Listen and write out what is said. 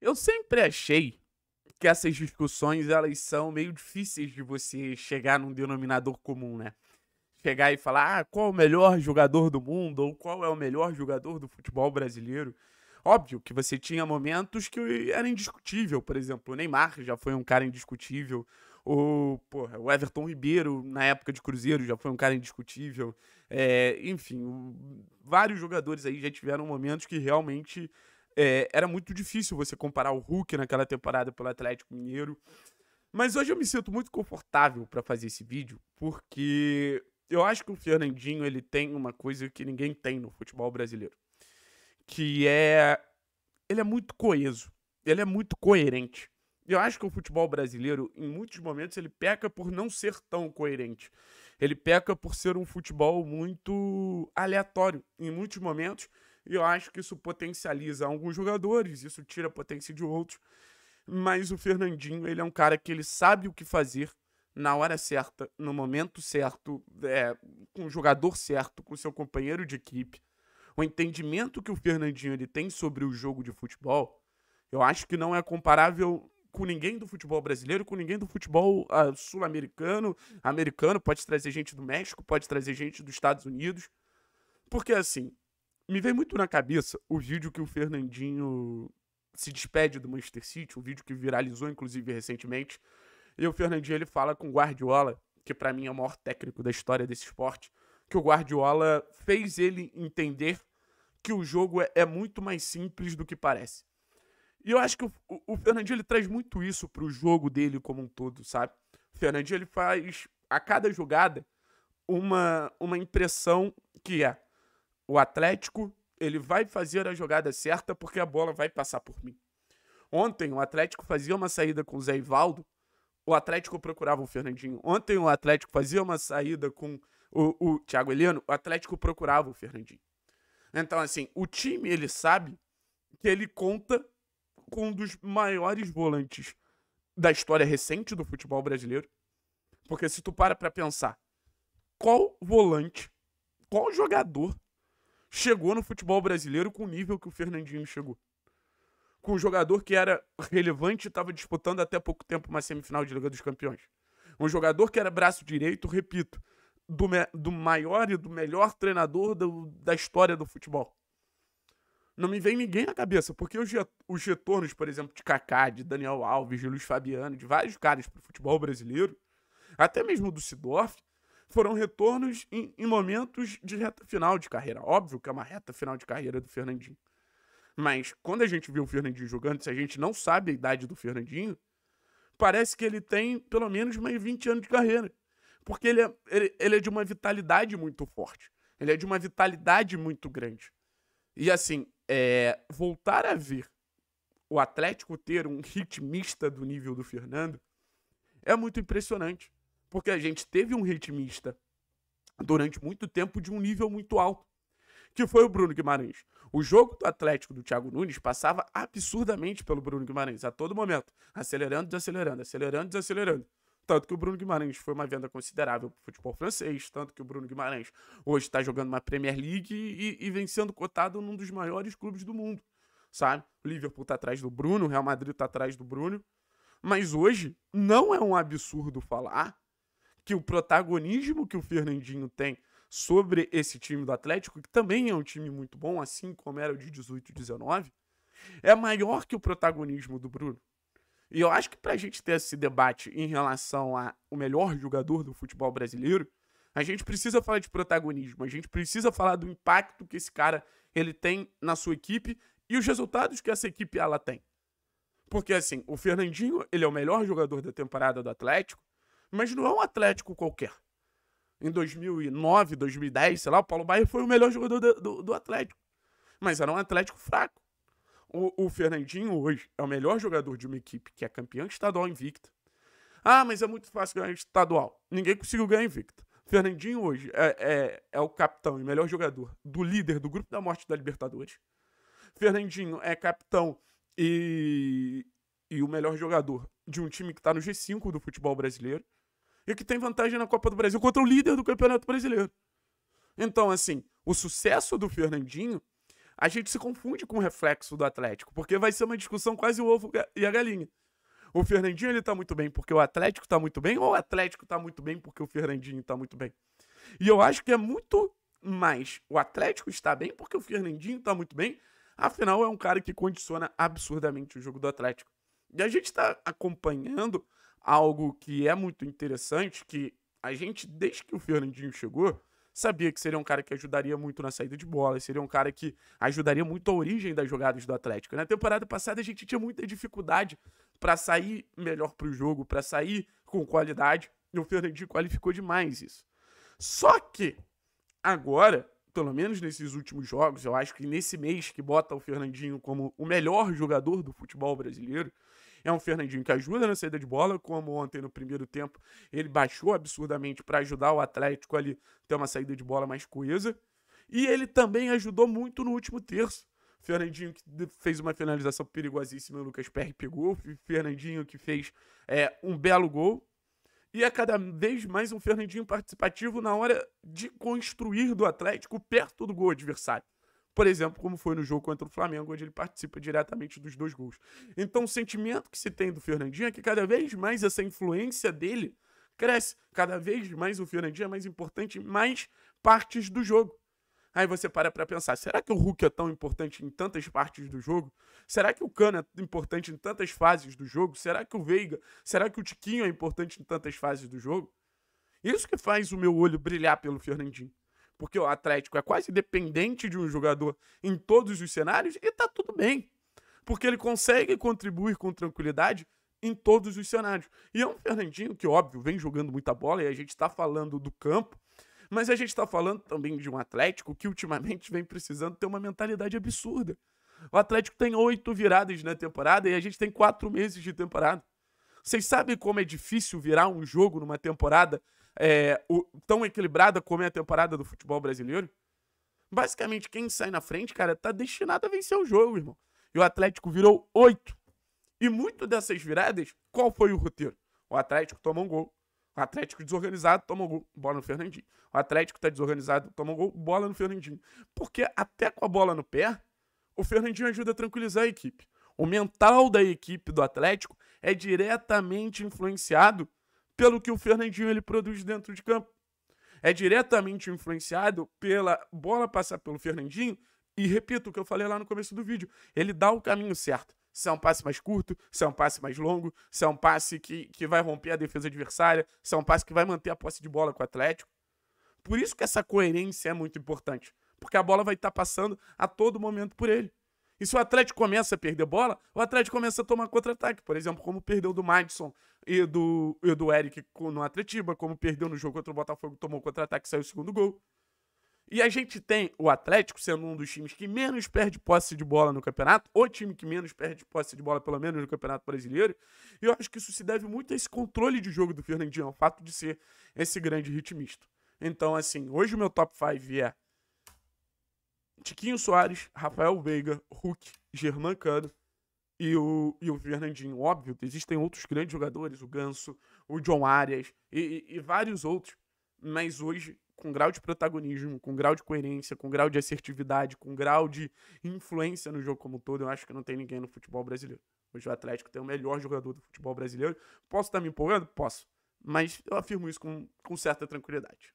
Eu sempre achei que essas discussões elas são meio difíceis de você chegar num denominador comum, né? Chegar e falar ah, qual é o melhor jogador do mundo ou qual é o melhor jogador do futebol brasileiro. Óbvio que você tinha momentos que era indiscutível, por exemplo, o Neymar já foi um cara indiscutível, o, porra, o Everton Ribeiro, na época de Cruzeiro, já foi um cara indiscutível. É, enfim, vários jogadores aí já tiveram momentos que realmente é, era muito difícil você comparar o Hulk naquela temporada pelo Atlético Mineiro. Mas hoje eu me sinto muito confortável para fazer esse vídeo, porque eu acho que o Fernandinho ele tem uma coisa que ninguém tem no futebol brasileiro, que é ele é muito coeso, ele é muito coerente. Eu acho que o futebol brasileiro, em muitos momentos, ele peca por não ser tão coerente. Ele peca por ser um futebol muito aleatório. Em muitos momentos, e eu acho que isso potencializa alguns jogadores, isso tira potência de outros. Mas o Fernandinho, ele é um cara que ele sabe o que fazer na hora certa, no momento certo, é, com o jogador certo, com o seu companheiro de equipe. O entendimento que o Fernandinho ele tem sobre o jogo de futebol, eu acho que não é comparável com ninguém do futebol brasileiro, com ninguém do futebol uh, sul-americano, americano, pode trazer gente do México, pode trazer gente dos Estados Unidos. Porque assim, me vem muito na cabeça o vídeo que o Fernandinho se despede do Manchester City, um vídeo que viralizou inclusive recentemente. E o Fernandinho ele fala com o Guardiola, que para mim é o maior técnico da história desse esporte, que o Guardiola fez ele entender que o jogo é, é muito mais simples do que parece. E eu acho que o, o, o Fernandinho ele traz muito isso para o jogo dele como um todo, sabe? O Fernandinho ele faz a cada jogada uma, uma impressão que é o Atlético ele vai fazer a jogada certa porque a bola vai passar por mim. Ontem o Atlético fazia uma saída com o Zé Ivaldo, o Atlético procurava o Fernandinho. Ontem o Atlético fazia uma saída com o, o Thiago Heleno, o Atlético procurava o Fernandinho. Então, assim, o time ele sabe que ele conta com um dos maiores volantes da história recente do futebol brasileiro. Porque se tu para pra pensar, qual volante, qual jogador chegou no futebol brasileiro com o nível que o Fernandinho chegou. Com um jogador que era relevante e estava disputando até pouco tempo uma semifinal de Liga dos Campeões. Um jogador que era braço direito, repito, do, do maior e do melhor treinador do, da história do futebol. Não me vem ninguém na cabeça, porque os, os retornos, por exemplo, de Kaká, de Daniel Alves, de Luiz Fabiano, de vários caras para o futebol brasileiro, até mesmo do Sidorf, foram retornos em, em momentos de reta final de carreira. Óbvio que é uma reta final de carreira do Fernandinho. Mas quando a gente vê o Fernandinho jogando, se a gente não sabe a idade do Fernandinho, parece que ele tem pelo menos mais 20 anos de carreira. Porque ele é, ele, ele é de uma vitalidade muito forte. Ele é de uma vitalidade muito grande. E assim, é, voltar a ver o Atlético ter um ritmista do nível do Fernando é muito impressionante. Porque a gente teve um ritmista durante muito tempo de um nível muito alto, que foi o Bruno Guimarães. O jogo do Atlético do Thiago Nunes passava absurdamente pelo Bruno Guimarães a todo momento, acelerando, desacelerando, acelerando, desacelerando. Tanto que o Bruno Guimarães foi uma venda considerável para o futebol francês, tanto que o Bruno Guimarães hoje está jogando uma Premier League e, e vem sendo cotado num dos maiores clubes do mundo, sabe? O Liverpool está atrás do Bruno, o Real Madrid está atrás do Bruno. Mas hoje não é um absurdo falar que o protagonismo que o Fernandinho tem sobre esse time do Atlético, que também é um time muito bom, assim como era o de 18 e 19, é maior que o protagonismo do Bruno. E eu acho que para a gente ter esse debate em relação ao melhor jogador do futebol brasileiro, a gente precisa falar de protagonismo, a gente precisa falar do impacto que esse cara ele tem na sua equipe e os resultados que essa equipe ela tem. Porque assim, o Fernandinho, ele é o melhor jogador da temporada do Atlético, mas não é um Atlético qualquer. Em 2009, 2010, sei lá, o Paulo Baier foi o melhor jogador do, do, do Atlético. Mas era um Atlético fraco. O, o, Fernandinho hoje é o melhor jogador de uma equipe que é campeã estadual invicta. Ah, mas é muito fácil ganhar estadual. Ninguém conseguiu ganhar invicta. Fernandinho hoje é, é, é o capitão e melhor jogador do líder do grupo da morte da Libertadores. Fernandinho é capitão e, e o melhor jogador de um time que está no G5 do futebol brasileiro e que tem vantagem na Copa do Brasil contra o líder do Campeonato Brasileiro. Então, assim, o sucesso do Fernandinho, a gente se confunde com o reflexo do Atlético, porque vai ser uma discussão quase o ovo e a galinha. O Fernandinho ele tá muito bem porque o Atlético tá muito bem ou o Atlético tá muito bem porque o Fernandinho tá muito bem? E eu acho que é muito mais o Atlético está bem porque o Fernandinho tá muito bem. Afinal, é um cara que condiciona absurdamente o jogo do Atlético. E a gente está acompanhando algo que é muito interessante, que a gente, desde que o Fernandinho chegou, sabia que seria um cara que ajudaria muito na saída de bola, seria um cara que ajudaria muito a origem das jogadas do Atlético. Na temporada passada a gente tinha muita dificuldade para sair melhor para o jogo, para sair com qualidade, e o Fernandinho qualificou demais isso. Só que agora, pelo menos nesses últimos jogos, eu acho que nesse mês que bota o Fernandinho como o melhor jogador do futebol brasileiro, é um Fernandinho que ajuda na saída de bola, como ontem no primeiro tempo ele baixou absurdamente para ajudar o Atlético ali ter uma saída de bola mais coesa. E ele também ajudou muito no último terço. Fernandinho que fez uma finalização perigosíssima, o Lucas Perry pegou. Fernandinho que fez é, um belo gol. E é cada vez mais um Fernandinho participativo na hora de construir do Atlético perto do gol adversário por exemplo, como foi no jogo contra o Flamengo, onde ele participa diretamente dos dois gols. Então, o sentimento que se tem do Fernandinho é que cada vez mais essa influência dele cresce. Cada vez mais o Fernandinho é mais importante em mais partes do jogo. Aí você para para pensar, será que o Hulk é tão importante em tantas partes do jogo? Será que o Cano é importante em tantas fases do jogo? Será que o Veiga, será que o Tiquinho é importante em tantas fases do jogo? Isso que faz o meu olho brilhar pelo Fernandinho porque o Atlético é quase dependente de um jogador em todos os cenários e tá tudo bem. Porque ele consegue contribuir com tranquilidade em todos os cenários. E é um Fernandinho que, óbvio, vem jogando muita bola e a gente está falando do campo, mas a gente está falando também de um Atlético que ultimamente vem precisando ter uma mentalidade absurda. O Atlético tem oito viradas na temporada e a gente tem quatro meses de temporada. Vocês sabem como é difícil virar um jogo numa temporada é, o, tão equilibrada como é a temporada do futebol brasileiro, basicamente quem sai na frente, cara, tá destinado a vencer o jogo, irmão. E o Atlético virou oito. E muito dessas viradas, qual foi o roteiro? O Atlético tomou um gol. O Atlético desorganizado tomou um gol, bola no Fernandinho. O Atlético tá desorganizado, tomou um gol, bola no Fernandinho. Porque até com a bola no pé, o Fernandinho ajuda a tranquilizar a equipe. O mental da equipe do Atlético é diretamente influenciado pelo que o Fernandinho ele produz dentro de campo. É diretamente influenciado pela bola passar pelo Fernandinho e repito o que eu falei lá no começo do vídeo, ele dá o caminho certo. Se é um passe mais curto, se é um passe mais longo, se é um passe que, que vai romper a defesa adversária, se é um passe que vai manter a posse de bola com o Atlético. Por isso que essa coerência é muito importante, porque a bola vai estar passando a todo momento por ele. E se o Atlético começa a perder bola, o Atlético começa a tomar contra-ataque. Por exemplo, como perdeu do Madison e do, e do Eric no Atletiba, como perdeu no jogo contra o Botafogo, tomou contra-ataque e saiu o segundo gol. E a gente tem o Atlético sendo um dos times que menos perde posse de bola no campeonato, o time que menos perde posse de bola, pelo menos no Campeonato Brasileiro. E eu acho que isso se deve muito a esse controle de jogo do Fernandinho, ao fato de ser esse grande ritmista. Então, assim, hoje o meu top 5 é Tiquinho Soares, Rafael Veiga, Hulk, Germán Cano e o, e o Fernandinho. Óbvio, existem outros grandes jogadores, o Ganso, o John Arias e, e, e vários outros. Mas hoje, com grau de protagonismo, com grau de coerência, com grau de assertividade, com grau de influência no jogo como um todo, eu acho que não tem ninguém no futebol brasileiro. Hoje o Atlético tem o melhor jogador do futebol brasileiro. Posso estar tá me empolgando? Posso. Mas eu afirmo isso com, com certa tranquilidade.